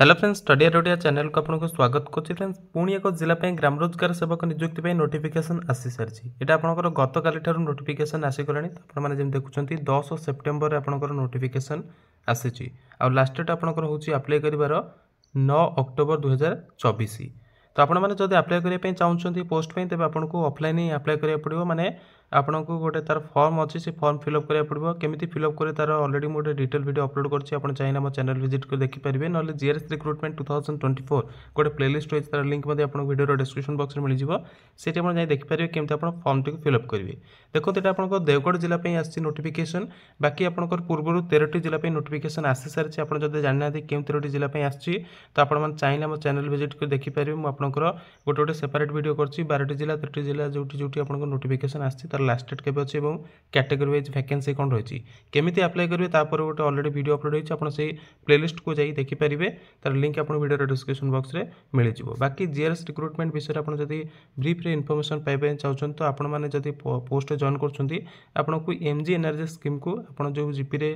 hello friends study Odia ଚ୍ୟାନେଲକୁ ଆପଣଙ୍କୁ ସ୍ୱାଗତ କରୁଛି ଫ୍ରେଣ୍ଡସ୍ ପୁଣି ଏକ ଜିଲ୍ଲା ପାଇଁ ଗ୍ରାମ ରୋଜଗାର ସେବକ ନିଯୁକ୍ତି ପାଇଁ ନୋଟିଫିକେସନ୍ ଆସିସାରିଛି ଏଇଟା ଆପଣଙ୍କର ଗତକାଲିଠାରୁ ନୋଟିଫିକେସନ୍ ଆସିଗଲାଣି ଆପଣମାନେ ଯେମିତି ଦେଖୁଛନ୍ତି ଦଶ ସେପ୍ଟେମ୍ବରରେ ଆପଣଙ୍କର ନୋଟିଫିକେସନ୍ ଆସିଛି ଆଉ ଲାଷ୍ଟ ଡେଟ୍ ଆପଣଙ୍କର ହେଉଛି ଆପ୍ଲାଏ କରିବାର ନଅ ଅକ୍ଟୋବର ଦୁଇହଜାର ଚବିଶ ତ ଆପଣମାନେ ଯଦି ଆପ୍ଲାଏ କରିବା ପାଇଁ ଚାହୁଁଛନ୍ତି ପୋଷ୍ଟ ପାଇଁ ତେବେ ଆପଣଙ୍କୁ ଅଫଲାଇନ୍ ହିଁ ଆପ୍ଲାଏ କରିବାକୁ ପଡ଼ିବ ମାନେ আপনক গটে তার ফর্ম আছে সি ফর্ম ফিলআপ করিবো কেমতে ফিলআপ করে তার অলরেডি মোড ডিটেল ভিডিও আপলোড করছি আপন চাইনা ম চ্যানেল ভিজিট করে দেখি পারিবে নলে জিআরএস রিক্রুটমেন্ট 2024 গটে প্লেলিস্ট আছে তার লিংক মধ্যে আপন ভিডিওর ডেসক্রিপশন বক্সে মিলিজিবো সেটি আমরা যাই দেখি পারিবে কেমতে আপন ফর্মটিকে ফিলআপ করিবে দেখো এটা আপনক দেওগড় জেলা পই আসছি নোটিফিকেশন বাকি আপনক পূর্বর 13 টি জেলা পই নোটিফিকেশন আসছি সারিছি আপন যদি জানতে কেমতে 13 টি জেলা পই আসছি তো আপন চাইনা ম চ্যানেল ভিজিট করে দেখি পারিবো ম আপনক গটে গটে সেপারেট ভিডিও করছি 12 টি জেলা 13 টি জেলা জটি জটি আপনক নোটিফিকেশন আসছি ତାର ଲାଷ୍ଟ ଡେଟ୍ କେବେ ଅଛି ଏବଂ କ୍ୟାଟେଗୋରୀ ୱାଇଜ୍ ଭ୍ୟାକେନ୍ସି କ'ଣ ରହିଛି କେମିତି ଆପ୍ଲାଏ କରିବେ ତାପରେ ଗୋଟେ ଅଲରେଡ଼ି ଭିଡ଼ିଓ ଅପଲୋଡ଼ ହୋଇଛି ଆପଣ ସେଇ ପ୍ଲେଲିଷ୍ଟକୁ ଯାଇ ଦେଖିପାରିବେ ତାର ଲିଙ୍କ୍ ଆପଣ ଭିଡ଼ିଓର ଡିସ୍କ୍ରିପସନ୍ ବକ୍ସରେ ମିଳିଯିବ ବାକି ଜିଆର୍ଏସ୍ ରିକ୍ରୁଟମେଣ୍ଟ ବିଷୟରେ ଆପଣ ଯଦି ବ୍ରିଫ୍ରେ ଇନଫର୍ମେସନ୍ ପାଇବା ପାଇଁ ଚାହୁଁଛନ୍ତି ତ ଆପଣମାନେ ଯଦି ପୋଷ୍ଟରେ ଜଏନ୍ କରୁଛନ୍ତି ଆପଣଙ୍କୁ ଏମ୍ ଜି ଏନ୍ଆର୍ଜି ସ୍କିମ୍କୁ ଆପଣ ଯେଉଁ ଜିପିରେ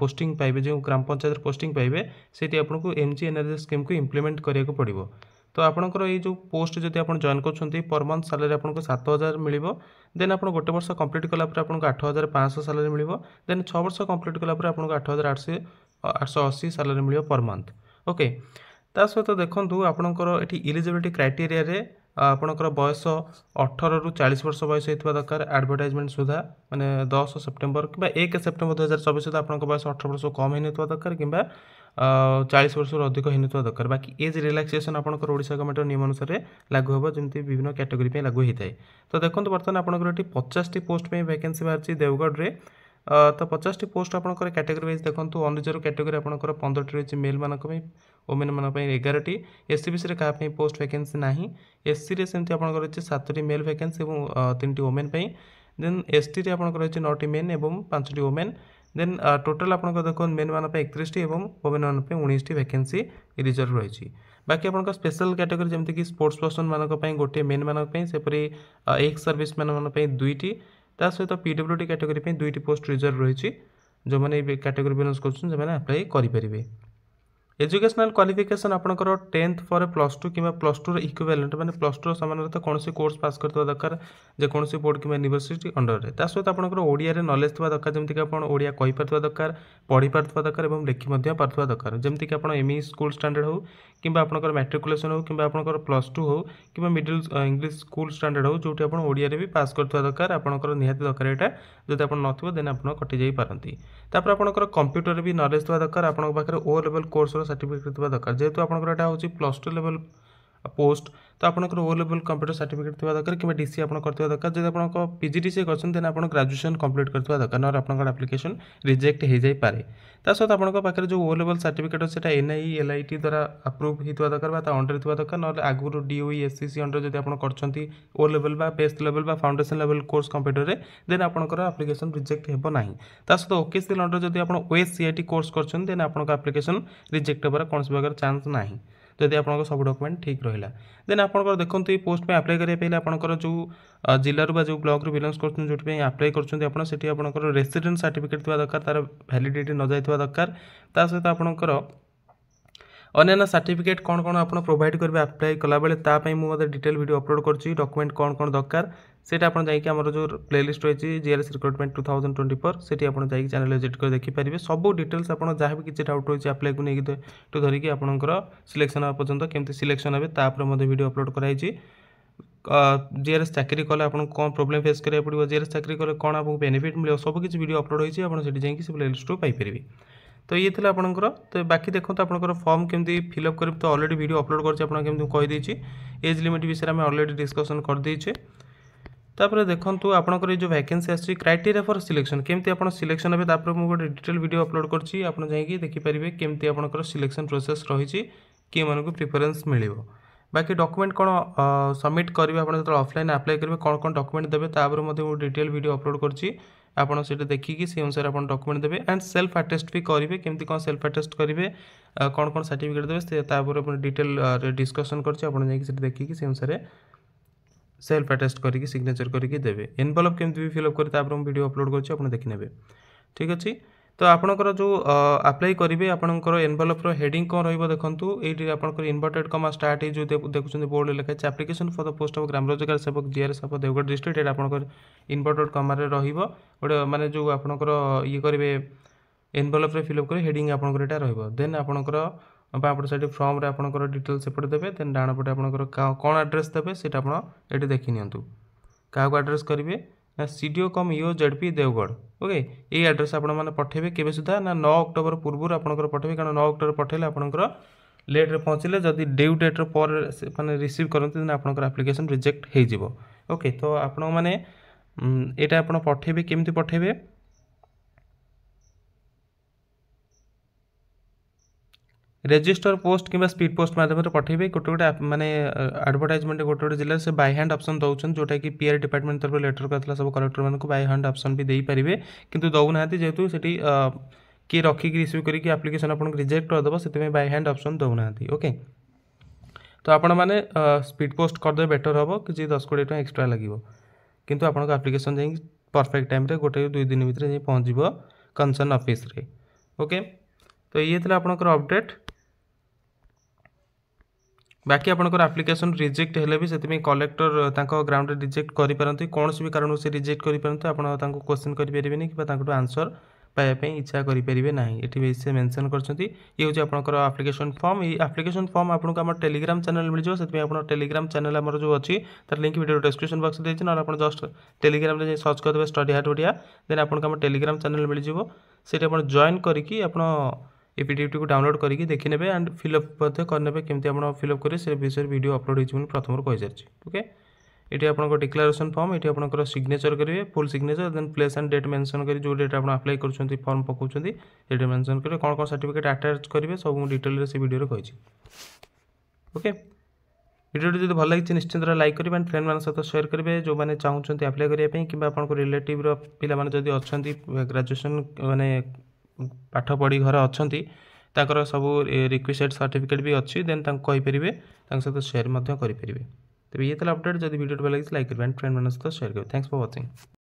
ପୋଷ୍ଟିଂ ପାଇବେ ଯେଉଁ ଗ୍ରାମ ପଞ୍ଚାୟତରେ ପୋଷ୍ଟିଂ ପାଇବେ ସେଠି ଆପଣଙ୍କୁ ଏମ୍ ଜି ଏନ୍ଆର୍ଜି ସ୍କିମ୍କୁ ଇମ୍ପ୍ଲିମେଣ୍ଟ କରିବାକୁ ପଡ଼ିବ তো আপনার এই যে পোস্ট যদি আপনার জয়েন করছেন পর মন্থ স্যালারি আপনার সাত হাজার মিলব দেন আপনার গোটে বর্ষ কমপ্লিট কলাপরে আপনার আট হাজার পাঁচশহ স্যালারি মিলব দেন ছ বর্ষ কমপ্লিট কলাপরে আপনার আট হাজার আটশো আটশো অশী স্যালারি মিলব পর মন্থ ওকে তা সহ দেখুন আপনার এটি ইলিজিবিলিটি ক্রাইটেরিয়ারে ଆପଣଙ୍କର ବୟସ ଅଠରରୁ ଚାଳିଶ ବର୍ଷ ବୟସ ହେଇଥିବା ଦରକାର ଆଡ଼ଭର୍ଟାଇଜମେଣ୍ଟ ସୁଦ୍ଧା ମାନେ ଦଶ ସେପ୍ଟେମ୍ବର କିମ୍ବା ଏକ ସେପ୍ଟେମ୍ବର ଦୁଇ ହଜାର ଚବିଶ ସୁଦ୍ଧା ଆପଣଙ୍କ ବୟସ ଅଠର ବର୍ଷରୁ କମ୍ ହେଇନଥିବା ଦରକାର କିମ୍ବା ଚାଳିଶ ବର୍ଷରୁ ଅଧିକ ହେଇନଥିବା ଦରକାର ବାକି ଏଜ୍ ରିଲାକ୍ସେସନ୍ ଆପଣଙ୍କର ଓଡ଼ିଶା ଗଭର୍ଣ୍ଣମେଣ୍ଟର ନିୟମ ଅନୁସାରେ ଲାଗୁ ହେବ ଯେମିତି ବିଭିନ୍ନ କ୍ୟାଟେଗୋରୀ ପାଇଁ ଲାଗୁ ହୋଇଥାଏ ତ ଦେଖନ୍ତୁ ବର୍ତ୍ତମାନ ଆପଣଙ୍କର ଏଠି ପଚାଶଟି ପୋଷ୍ଟ ପାଇଁ ଭ୍ୟାକେନ୍ସି ବାହାରିଛି ଦେଓଗଡ଼ରେ ତ ପଚାଶଟି ପୋଷ୍ଟ ଆପଣଙ୍କର କ୍ୟାଟେଗୋରୀ ୱାଇଜ୍ ଦେଖନ୍ତୁ ଅନରିଜର୍ଭ କ୍ୟାଟେଗୋରୀ ଆପଣଙ୍କର ପନ୍ଦରଟି ରହିଛି ମେଲ୍ମାନଙ୍କ ପାଇଁ ওমেনমানাই এগারোটি এসসি বিসিরে কাহা পোস্ট ভ্যাকেন্সি না এসসিরে সেমতি আপনার রয়েছে সাতটি মেল ভ্যাকেন্সি এবং তিনটি ওমেন পাই দেন এসটিরে আপনার রয়েছে নটি মেন এবং পাঁচটি ওমেন দেন টোটাল আপনার দেখুন মেন মান একত্রিশটি এবং ওমেন মান উনিশটি ভ্যাকেন্সি রিজর্ভ রয়েছে বাকি আপনার স্পেশাল ক্যাটেগরি যেমিকি স্পোর্টস পর্সন মান গোটিয়ে মেন মান সেপরি এক্স সর্ভিস ম্যান মান দুইটি ତା ସହିତ ପି ଡବ୍ଲ୍ୟୁ ଡ଼ି କାଟେଗୋରୀ ପାଇଁ ଦୁଇଟି ପୋଷ୍ଟ ରିଜର୍ଭ ରହିଛି ଯେଉଁମାନେ ଏ କାଟେଗୋରୀ ବିଲଙ୍ଗସ୍ କରୁଛନ୍ତି ସେମାନେ ଆପ୍ଲାଏ କରିପାରିବେ ଏଜୁକେସନାଲ୍ କ୍ୱାଲିଫିକେସନ୍ ଆପଣଙ୍କର ଟେନ୍ଥ ପରେ ପ୍ଲସ୍ ଟୁ କିମ୍ବା ପ୍ଲସ୍ ଟୁର ଇକ୍ୱିଭାଲେଣ୍ଟ ମାନେ ପ୍ଲସ୍ ଟୁର ସମାନତା କୌଣସି କୋର୍ସ ପାସ୍ କରିଥିବା ଦରକାର ଯେକୌଣସି ବୋର୍ଡ଼ କିମ୍ବା ୟୁନିଭର୍ସିଟି ଅଣ୍ଡରରେ ତା ସହିତ ଆପଣଙ୍କର ଓଡ଼ିଆରେ ନଲେଜ୍ ଥିବା ଦରକାର ଯେମିତିକି ଆପଣ ଓଡ଼ିଆ କହିପାରୁଥିବା ଦରକାର ପଢ଼ିପାରୁଥିବା ଦରକାର ଏବଂ ଲେଖି ମଧ୍ୟ ପାରୁଥିବା ଦରକାର ଯେମିତିକି ଆପଣ ଏମ୍ଇ ସ୍କୁଲ୍ ଷ୍ଟାଣ୍ଡାର୍ଡ଼ ହେଉ କିମ୍ବା ଆପଣଙ୍କର ମାଟ୍ରିକୁଲେସନ୍ ହେଉ କିମ୍ବା ଆପଣଙ୍କର ପ୍ଲସ୍ ଟୁ ହେଉ କିମ୍ବା ମିଡ଼ିଲ୍ ଇଂଲିଶ ସ୍କୁଲ୍ ଷ୍ଟାଣ୍ଡାର୍ଡ଼ ହେଉ ଯେଉଁଠି ଆପଣ ଓଡ଼ିଆରେ ବି ପାସ୍ କରିଥିବା ଦରକାର ଆପଣଙ୍କର ନିହାତି ଦରକାର ଏଇଟା ଯଦି ଆପଣ ନଥିବ ଦେନ୍ ଆପଣ କଟିଯାଇପାରନ୍ତି ତାପରେ ଆପଣଙ୍କର କମ୍ପ୍ୟୁଟରରେ ବି ନଲେଜ୍ ଥିବା ଦରକାର ଆପଣଙ୍କ ପାଖରେ ଓ ଲେଭଲ୍ କୋର୍ସର सर्टिफिकेट ଥିବା ଦରକାର ଯେହେତୁ ଆପଣଙ୍କର ଏଇଟା ହେଉଛି ପ୍ଲସ୍ ଟୁ ଲେଭେଲ୍ ପୋଷ୍ଟ ତ ଆପଣଙ୍କର ଓ ଲେଭଲ୍ କମ୍ପ୍ୟୁଟର ସାର୍ଟିଫିକେଟ୍ ଥିବା ଦରକାର କିମ୍ବା ଡିସି ଆପଣ କରିଥିବା ଦରକାର ଯଦି ଆପଣଙ୍କ ପିଜି ଡିସି କରିଛନ୍ତି ଦେନ୍ ଆପଣ ଗ୍ରାଜୁଏସନ୍ କମ୍ପ୍ଲିଟ୍ କରିଥିବା ଦରକାର ନହେଲେ ଆପଣଙ୍କର ଆପ୍ଲିକେସନ୍ ରିଜେକ୍ଟ ହୋଇଯାଇପାରେ ତା ସହିତ ଆପଣଙ୍କ ପାଖରେ ଯେଉଁ ଓ ଲେଭଲ୍ ସାର୍ଟିଫିକେଟ୍ ଅଛି ସେଇଟା ଏନ୍ଆଇ ଏଲ୍ଆଇଟି ଦ୍ୱାରା ଆପ୍ରୁଭ୍ ହୋଇଥିବା ଦରକାର ବା ତା ଅଣ୍ଡରରେ ଥିବା ଦରକାର ନହେଲେ ଆଗରୁ ଡିଓଇ ଏସ୍ସିସି ଅଣ୍ଡର ଯଦି ଆପଣ କରିଛନ୍ତି ଓ ଲେଭଲ୍ ବା ବେସ୍ ଲେଭଲ୍ ବା ଫାଉଣ୍ଡେସନ୍ ଲେଭଲ୍ କୋର୍ସ କମ୍ପ୍ୟୁଟରରେ ଦେନ୍ ଆପଣଙ୍କର ଆପ୍ଲିକେସନ୍ ରିଜେକ୍ଟ ହେବ ନାହିଁ ତା ସହିତ ଓକେସିଏଲ୍ ଅଣ୍ଡର ଯଦି ଆପଣ ଓଏସ୍ସିଆଇଟି କୋର୍ସ କରିଛନ୍ତି ଦେନ୍ ଆପଣଙ୍କ ଆପ୍ଲିକେସନ୍ ରିଜେକ୍ଟ ହେବାର କୌଣସି ପ୍ରକାର ଚାନ୍ସ ନାହିଁ ଯଦି ଆପଣଙ୍କର ସବୁ ଡକୁମେଣ୍ଟ ଠିକ୍ ରହିଲା ଦେନ୍ ଆପଣଙ୍କର ଦେଖନ୍ତୁ ଏଇ ପୋଷ୍ଟ ପାଇଁ ଆପ୍ଲାଏ କରିବା ପାଇଁ ଆପଣଙ୍କର ଯେଉଁ ଜିଲ୍ଲାରୁ ବା ଯେଉଁ ବ୍ଲକ୍ରୁ ବିଲଙ୍ଗସ୍ କରୁଛନ୍ତି ଯେଉଁଥିପାଇଁ ଆପ୍ଲାଏ କରୁଛନ୍ତି ଆପଣ ସେଠି ଆପଣଙ୍କର ରେସିଡେଣ୍ଟ ସାର୍ଟିଫିକେଟ୍ ଥିବା ଦରକାର ତା'ର ଭ୍ୟାଲିଡ଼ିଟି ନ ଯାଇଥିବା ଦରକାର ତା ସହିତ ଆପଣଙ୍କର ଅନ୍ୟାନ୍ୟ ସାର୍ଟିଫିକେଟ୍ କ'ଣ କ'ଣ ଆପଣ ପ୍ରୋଭାଇଡ଼ କରିବେ ଆପ୍ଲାଏ କଲାବେଳେ ତା ପାଇଁ ମୁଁ ମଧ୍ୟ ଡିଟେଲ୍ ଭିଡ଼ିଓ ଅପଲୋଡ଼ କରୁଛି ଡକୁମେଣ୍ଟ କ'ଣ କ'ଣ ଦରକାର ସେଇଟା ଆପଣ ଯାଇକି ଆମର ଯେଉଁ ପ୍ଲେଲିଷ୍ଟ ରହିଛି GRS recruitment two thousand twenty four ସେଠି ଆପଣ ଯାଇକି ଚ୍ୟାନେଲ୍ ଭିଜିଟ୍ କରି ଦେଖିପାରିବେ ସବୁ ଡିଟେଲ୍ସ ଆପଣ ଯାହା ବି କିଛି ଡାଉଟ୍ ରହିଛି ଆପ୍ଲାଏକୁ ନେଇକି ଟୁ ଧରିକି ଆପଣଙ୍କର ସିଲେକ୍ସନ୍ ହେବା ପର୍ଯ୍ୟନ୍ତ କେମିତି ସିଲେକ୍ସନ୍ ହେବେ ତା ଉପରେ ମଧ୍ୟ ଭିଡ଼ିଓ ଅପଲୋଡ଼ କରାଯାଇଛି জিআরএস চাকরি কলে আপনার কম প্রোবলেম ফেস করা পড়ব জিআরএস চাকরি কলে কোণ আপনার বেনিফিট মিলবে সবুকিছি ভিডিও অপলোড হয়েছে আপনার সেটি যাই সে প্লেলিস্ট্রু পাইপারে তো ইয়ে ଥିଲା ଆପଣଙ୍କର ତ ବାକି ଦେଖନ୍ତୁ ଆପଣଙ୍କର ଫର୍ମ କେମିତି ଫିଲ୍ଅପ୍ କରିବେ ତ ଅଲରେଡ଼ି ଭିଡ଼ିଓ ଅପଲୋଡ଼ କରିଛି ଆପଣଙ୍କୁ କେମିତି କହିଦେଇଛି ଏଜ୍ ଲିମିଟ୍ ବିଷୟରେ ଆମେ ଅଲରେଡ଼ି ଡିସ୍କସନ୍ କରିଦେଇଛେ ତାପରେ ଦେଖନ୍ତୁ ଆପଣଙ୍କର ଏ ଯେଉଁ ଭ୍ୟାକେନ୍ସି ଆସୁଛି କ୍ରାଇଟେରିଆ ଫର୍ ସିଲେକ୍ସନ୍ କେମିତି ଆପଣ ସିଲେକ୍ସନ୍ ହେବେ ତାପରେ ମୁଁ ଗୋଟେ ଡିଟେଲ୍ ଭିଡ଼ିଓ ଅପଲୋଡ଼ କରିଛି ଆପଣ ଯାଇକି ଦେଖିପାରିବେ କେମିତି ଆପଣଙ୍କର ସିଲେକ୍ସନ୍ ପ୍ରୋସେସ୍ ରହିଛି କିଏମାନଙ୍କୁ ପ୍ରିଫରେନ୍ସ ମିଳିବ ବାକି ଡକ୍ୟୁମେଣ୍ଟ କ'ଣ ସବମିଟ୍ କରିବେ ଆପଣ ଯେତେବେଳେ ଅଫ୍ଲାଇନ୍ ଆପ୍ଲାଏ କରିବେ କ'ଣ କ'ଣ ଡକ୍ୟୁମେଣ୍ଟ ଦେବେ ତା ଉପରେ ମଧ୍ୟ ମୁଁ ଡିଟେଲ୍ ଭିଡ଼ିଓ ଅପଲୋଡ଼ କରିଛି ଆପଣ ସେଇଟା ଦେଖିକି ସେଇ ଅନୁସାରେ ଆପଣ ଡକ୍ୟୁମେଣ୍ଟ ଦେବେ ଆଣ୍ଡ ସେଲ୍ଫ ଆଟେଷ୍ଟ ବି କରିବେ କେମିତି କ'ଣ ସେଲ୍ଫ ଆଟେଷ୍ଟ କରିବେ କ'ଣ କ'ଣ ସାର୍ଟିଫିକେଟ୍ ଦେବେ ସେ ତା ଉପରେ ଆପଣ ଡିଟେଲ୍ରେ ଡିସ୍କସନ୍ କରିଛି ଆପଣ ଯାଇକି ସେଇଟା ଦେଖିକି ସେଇ ଅନୁସାରେ ସେଲ୍ଫ ଆଟେଷ୍ଟ କରିକି ସିଗ୍ନେଚର୍ କରିକି ଦେବେ ଏନ୍ଭଲପ୍ କେମିତି ବି ଫିଲ୍ଅପ୍ କରି ତା ଉପରେ ମୁଁ ଭିଡ଼ିଓ ଅପଲୋଡ଼ କରିଛି ଆପଣ ଦେଖିନେବେ ଠିକ୍ ଅଛି ତ ଆପଣଙ୍କର ଯେଉଁ ଆପ୍ଲାଏ କରିବେ ଆପଣଙ୍କର ଏନଭଲପ୍ର ହେଡ଼ିଂ କ'ଣ ରହିବ ଦେଖନ୍ତୁ ଏଇଠି ଆପଣଙ୍କର ଇନଭର୍ଟେଡ଼ କମା ଷ୍ଟାର୍ଟ ହେଇ ଯେଉଁ ଦେଖୁଛନ୍ତି ବୋର୍ଡ଼ ଲେଖା ହେଇଛି application for the post of Gram Rozgar Sevak GRS of Deogarh district ଏଇଟା ଆପଣଙ୍କର ଇନଭର୍ଟେଡ଼ କମାରେ ରହିବ ଗୋଟେ ମାନେ ଯେଉଁ ଆପଣଙ୍କର ଇଏ କରିବେ ଏନଭଲପ୍ରେ ଫିଲ୍ଅପ୍ କରିବେ ହେଡ଼ିଂ ଆପଣଙ୍କର ଏଇଟା ରହିବ ଦେନ୍ ଆପଣଙ୍କର ବା ଆପଣ ସାଇଡ଼୍ ଫର୍ମରେ ଆପଣଙ୍କର ଡିଟେଲ୍ସ ଏପଟେ ଦେବେ ଦେନ୍ ଡାହାଣ ପଟେ ଆପଣଙ୍କର କ'ଣ ଆଡ୍ରେସ୍ ଦେବେ ସେଇଟା ଆପଣ ଏଠି ନିଅନ୍ତୁ କାହାକୁ ଆଡ୍ରେସ୍ କରିବେ ନା CDO cum EO ZP Deogarh okay ଏଇ ଆଡ଼୍ରେସ୍ ଆପଣମାନେ ପଠାଇବେ କେବେ ସୁଦ୍ଧା ନା ନଅ ଅକ୍ଟୋବର ପୂର୍ବରୁ ଆପଣଙ୍କର ପଠାଇବେ କାରଣ ନଅ ଅକ୍ଟୋବର ପଠାଇଲେ ଆପଣଙ୍କର ଲେଟ୍ରେ ପହଞ୍ଚିଲେ ଯଦି ଡ୍ୟୁ ଡେଟ୍ର ପରେ ମାନେ ରିସିଭ୍ କରନ୍ତି ଦେନ୍ ଆପଣଙ୍କର ଆପ୍ଲିକେସନ୍ ରିଜେକ୍ଟ ହୋଇଯିବ ଓକେ ତ ଆପଣମାନେ ଏଇଟା ଆପଣ ପଠାଇବେ କେମିତି ପଠାଇବେ रेजिस्टर पोस्ट कि स्पीड पोस्ट माध्यम से पठेबे गोटे गोटे मैंने आडभटाइजमेंट गोटे गोटे जिले से बै हाण्ड अप्सन दौन जोटा कि पीआर डिपार्टमेंट तरफ लेटर करता सब कलेक्टर मानक बै हाण्ड अप्सन भी देपारे कि दौना जेहतु से किए रखिक रिसीव करके आप्लिकेसन आपको रिजेक्ट करदे से बै हाण्ड अप्सन दौना ओके तो आपने स्पीड पोस्ट करदे बेटर हे कि दस कोड़े टाँग एक्सट्रा लगे कितु आप आप्लिकेसन जा परफेक्ट टाइम गोटे दुई दिन भितर जा पहुँच कनसर्न अफिश्रे ओके तो ये आपंकर अपडेट ବାକି ଆପଣଙ୍କର ଆପ୍ଲିକେସନ୍ ରିଜେକ୍ଟ ହେଲେ ବି ସେଥିପାଇଁ କଲେକ୍ଟର ତାଙ୍କ ଗ୍ରାଉଣ୍ଡରେ ରିଜେକ୍ଟ କରିପାରନ୍ତି କୌଣସି ବି କାରଣରୁ ସେ ରିଜେକ୍ଟ କରିପାରନ୍ତି ଆପଣ ତାଙ୍କୁ କୋଶ୍ଚିନ୍ କରିପାରିବେନି କିମ୍ବା ତାଙ୍କଠୁ ଆନ୍ସର ପାଇବା ପାଇଁ ଇଚ୍ଛା କରିପାରିବେ ନାହିଁ ଏଠି ବି ସେ ମେନସନ୍ କରିଛନ୍ତି ଇଏ ହେଉଛି ଆପଣଙ୍କର ଆପ୍ଲିକେସନ୍ ଫର୍ମ ଏଇ ଆପ୍ଲିକେସନ୍ ଫର୍ମ ଆପଣଙ୍କୁ ଆମର ଟେଲିଗ୍ରାମ ଚ୍ୟାନେଲ୍ ମିଳିଯିବ ସେଥିପାଇଁ ଆପଣ ଟେଲିଗ୍ରାମ ଚ୍ୟାନେଲ୍ ଆମର ଯେଉଁ ଅଛି ତା'ର ଲିଙ୍କ୍ ଭିଡ଼ିଓ ଡେସ୍କ୍ରିପସନ୍ ବକ୍ସରେ ଦେଇଛି ନହେଲେ ଆପଣ ଜଷ୍ଟ ଟେଲିଗ୍ରାମରେ ଯାଇ ସର୍ଚ୍ଚ କରିଦେବେ ଷ୍ଟଡି ହାର୍ଟ ଓଡ଼ିଆ ଦେନ୍ ଆପଣଙ୍କୁ ଆମ ଟେଲିଗ୍ରାମ ଚ୍ୟାନେଲ୍ ମିଳିଯିବ ସେଇଠି ଆପଣ ଜଏନ୍ କରିକି ଆପଣ ଏ ପିଡ଼ିଏଫ୍ଟିକୁ ଡାଉନଲୋଡ଼୍ କରିକି ଦେଖିନେବେ ଆଣ୍ଡ ଫିଲ୍ଅପ୍ ମଧ୍ୟ କରିନେବେ କେମିତି ଆପଣ ଫିଲ୍ଅପ୍ କରିବେ ସେ ବିଷୟରେ ଭିଡ଼ିଓ ଅପଲୋଡ଼ ହେଇଛି ବୋଲି ପ୍ରଥମରୁ କହିସାରିଛି ଓକେ ଏଠି ଆପଣଙ୍କ ଡିକ୍ଲାରେସନ୍ ଫର୍ମ ଏଠି ଆପଣଙ୍କର ସିଗ୍ନେଚର୍ କରିବେ full signature then place and date mention କରି ଯେଉଁ ଡେଟ୍ ଆପଣ ଆପ୍ଲାଏ କରୁଛନ୍ତି ଫର୍ମ ପକାଉଛନ୍ତି ସେ ଡେଟ୍ ମେନ୍ସନ୍ କରିବେ କ'ଣ କ'ଣ ସାର୍ଟିଫିକେଟ୍ ଆଟାଚ୍ କରିବେ ସବୁ ମୁଁ ଡିଟେଲ୍ରେ ସେ ଭିଡ଼ିଓରେ କହିଛି ଓକେ ভিডিওটি যদি ভাল লাগিছে নিশ্চিন্ত লাইক করবে আন্ড ফ্রেন্ড মান সহ সেয়ার করবে যে চাহুমান আপ্লাই করা কিংবা আপনার রিলেটিভর পিলা যদি অনেক গ্রাজুয়েসন মানে ପାଠ ପଢ଼ି ଘରେ ଅଛନ୍ତି ତାଙ୍କର ସବୁ ରିକ୍ୱେଷ୍ଟ ସାର୍ଟିଫିକେଟ୍ ବି ଅଛି ଦେନ୍ ତାଙ୍କୁ କହିପାରିବେ ତାଙ୍କ ସହିତ ସେୟାର ମଧ୍ୟ କରିପାରିବେ ତେବେ ଇଏ ତାହେଲେ ଅପଡ଼େଟ୍ ଯଦି ଭିଡ଼ିଓଟି ଭଲ ଲାଗିଛି ଲାଇକ୍ କରିବେ ଆଣ୍ଡ ଫ୍ରେଣ୍ଡମାନଙ୍କ ସହିତ ସେୟାର କରିବେ ଥ୍ୟାଙ୍କସ୍ ଫର୍ ୱାଚିଂ